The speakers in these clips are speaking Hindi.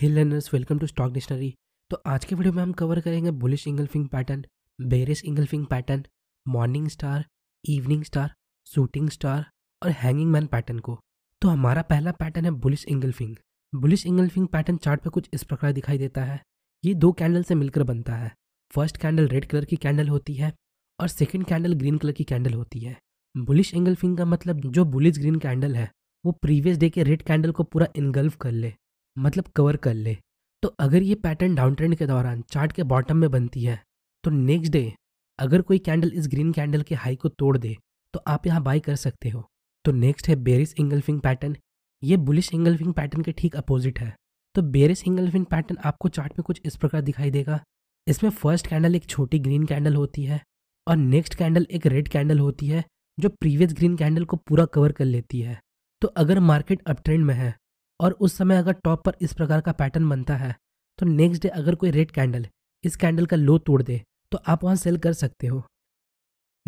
hey learners welcome to stock dictionary तो आज के वीडियो में हम कवर करेंगे bullish engulfing pattern bearish engulfing pattern morning star evening star shooting star और हैंगिंग मैन पैटर्न को तो हमारा पहला पैटर्न है bullish engulfing bullish engulfing pattern chart पे कुछ इस प्रकार दिखाई देता है ये दो कैंडल से मिलकर बनता है फर्स्ट कैंडल रेड कलर की कैंडल होती है और सेकेंड कैंडल ग्रीन कलर की कैंडल होती है बुलिश इंगल्फिंग का मतलब जो बुलिश ग्रीन कैंडल है वो प्रीवियस डे के रेड कैंडल को पूरा इनगल्फ कर ले मतलब कवर कर ले तो अगर ये पैटर्न डाउन ट्रेंड के दौरान चार्ट के बॉटम में बनती है तो नेक्स्ट डे अगर कोई कैंडल इस ग्रीन कैंडल के हाई को तोड़ दे तो आप यहाँ बाई कर सकते हो तो नेक्स्ट है बेरिस इंगल्फिंग पैटर्न ये बुलिश इंगल्फिंग पैटर्न के ठीक अपोजिट है तो बेरिस इंगल्फिंग पैटर्न आपको चार्ट में कुछ इस प्रकार दिखाई देगा इसमें फर्स्ट कैंडल एक छोटी ग्रीन कैंडल होती है और नेक्स्ट कैंडल एक रेड कैंडल होती है जो प्रीवियस ग्रीन कैंडल को पूरा कवर कर लेती है तो अगर मार्केट अप ट्रेंड में है और उस समय अगर टॉप पर इस प्रकार का पैटर्न बनता है तो नेक्स्ट डे अगर कोई रेड कैंडल इस कैंडल का लो तोड़ दे तो आप वहाँ सेल कर सकते हो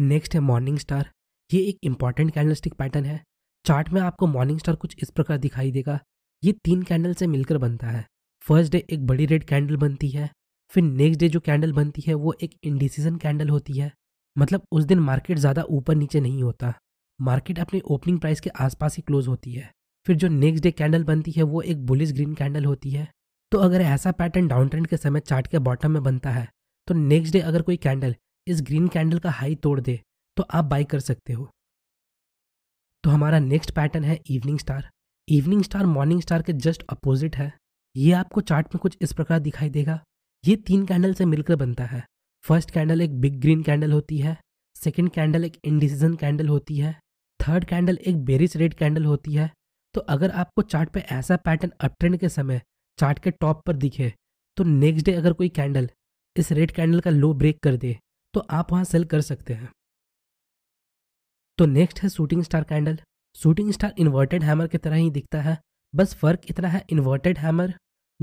नेक्स्ट है मॉर्निंग स्टार ये एक इम्पॉर्टेंट कैंडलस्टिक पैटर्न है चार्ट में आपको मॉर्निंग स्टार कुछ इस प्रकार दिखाई देगा ये तीन कैंडल से मिलकर बनता है फर्स्ट डे एक बड़ी रेड कैंडल बनती है फिर नेक्स्ट डे जो कैंडल बनती है वो एक इंडिसीजन कैंडल होती है मतलब उस दिन मार्केट ज़्यादा ऊपर नीचे नहीं होता मार्केट अपने ओपनिंग प्राइस के आसपास ही क्लोज होती है फिर जो नेक्स्ट डे कैंडल बनती है वो एक बुलिस ग्रीन कैंडल होती है तो अगर ऐसा पैटर्न डाउन ट्रेंड के समय चार्ट के बॉटम में बनता है तो नेक्स्ट डे अगर कोई कैंडल इस ग्रीन कैंडल का हाई तोड़ दे तो आप बाई कर सकते हो तो हमारा नेक्स्ट पैटर्न है evening star evening star morning star के जस्ट अपोजिट है ये आपको चार्ट में कुछ इस प्रकार दिखाई देगा ये तीन कैंडल से मिलकर बनता है फर्स्ट कैंडल एक बिग ग्रीन कैंडल होती है सेकेंड कैंडल एक इंडिसीजन कैंडल होती है थर्ड कैंडल एक बेरिस रेड कैंडल होती है तो अगर आपको चार्ट पे ऐसा पैटर्न अप ट्रेंड के समय चार्ट के टॉप पर दिखे तो नेक्स्ट डे अगर कोई कैंडल इस रेड कैंडल का लो ब्रेक कर दे तो आप वहाँ सेल कर सकते हैं तो नेक्स्ट है shooting star candle shooting star inverted hammer की तरह ही दिखता है बस फर्क इतना है इन्वर्टेड हैमर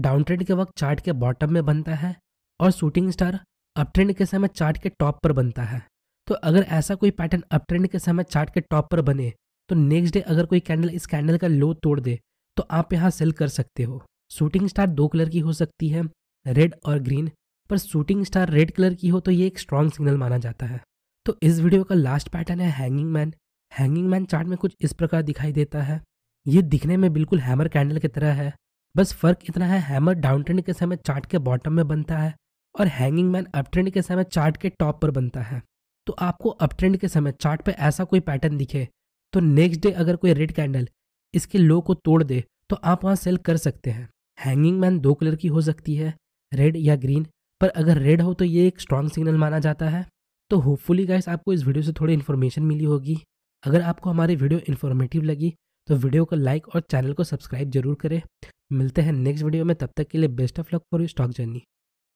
डाउन ट्रेंड के वक्त चार्ट के बॉटम में बनता है और शूटिंग स्टार अप ट्रेंड के समय चार्ट के टॉप पर बनता है तो अगर ऐसा कोई पैटर्न अप ट्रेंड के समय चार्ट के टॉप पर बने तो नेक्स्ट डे अगर कोई कैंडल इस कैंडल का लो तोड़ दे तो आप यहाँ सेल कर सकते हो शूटिंग स्टार दो कलर की हो सकती है रेड और ग्रीन पर शूटिंग स्टार रेड कलर की हो तो ये एक स्ट्रॉन्ग सिग्नल माना जाता है तो इस वीडियो का लास्ट पैटर्न है hanging man hanging man chart में कुछ इस प्रकार दिखाई देता है ये दिखने में बिल्कुल हैमर कैंडल की तरह है बस फर्क इतना है हैमर डाउन ट्रेंड के समय चार्ट के बॉटम में बनता है और हैंगिंग मैन अप ट्रेंड के समय चार्ट के टॉप पर बनता है तो आपको अप ट्रेंड के समय चार्ट पर ऐसा कोई पैटर्न दिखे तो नेक्स्ट डे अगर कोई रेड कैंडल इसके लो को तोड़ दे तो आप वहाँ सेल कर सकते हैं हैंगिंग मैन दो कलर की हो सकती है रेड या ग्रीन पर अगर रेड हो तो ये एक स्ट्रांग सिग्नल माना जाता है तो होपफुली गाइस आपको इस वीडियो से थोड़ी इन्फॉर्मेशन मिली होगी अगर आपको हमारी वीडियो इन्फॉर्मेटिव लगी तो वीडियो को लाइक और चैनल को सब्सक्राइब जरूर करें मिलते हैं नेक्स्ट वीडियो में तब तक के लिए best of luck for you stock journey